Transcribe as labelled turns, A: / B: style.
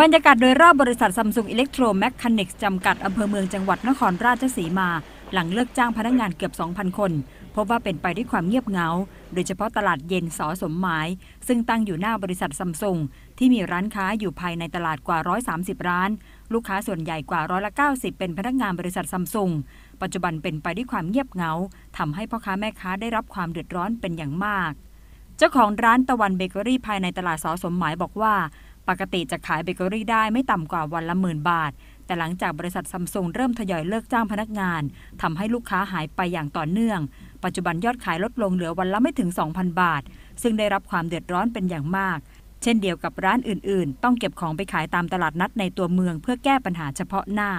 A: บรรยากาศโดยรอบบริษัทซัมซุงอิเล็กโทรแมคคานิกส์จำกัดอำเภอเมืองจังหวัดนครราชสีมา หลังเลิกจ้างพนักงงานเกือบ 2,000 คน พบว่าเป็นไปด้วยความเงียบเหงา โดยเฉพาะตลาดเย็นสอสมหมาย ซึ่งตั้งอยู่หน้าบริษัทซัมซุงที่มีร้านค้าอยู่ภายในตลาดกว่า 130 ร้าน ลูกค้าส่วนใหญ่กว่าร้อยละ90 เป็นพนักงงานบริษัทซัมซุงปัจจุบันเป็นไปด้วยความเงียบเหงา ทำให้พ่อค้าแม่ค้าได้รับความเดือดร้อนเป็นอย่างมาก เจ้าของร้านตะวันเบเกอรี่ภายในตลาดสอสมหมายบอกว่าปกติจะขายเบเกอรี่ได้ไม่ต่ำกว่าวันละหมื่นบาท แต่หลังจากบริษัทซัมซุงเริ่มทยอยเลิกจ้างพนักงาน ทำให้ลูกค้าหายไปอย่างต่อเนื่อง ปัจจุบันยอดขายลดลงเหลือวันละไม่ถึง 2,000 บาท ซึ่งได้รับความเดือดร้อนเป็นอย่างมาก เช่นเดียวกับร้านอื่นๆ ต้องเก็บของไปขายตามตลาดนัดในตัวเมืองเพื่อแก้ปัญหาเฉพาะหน้า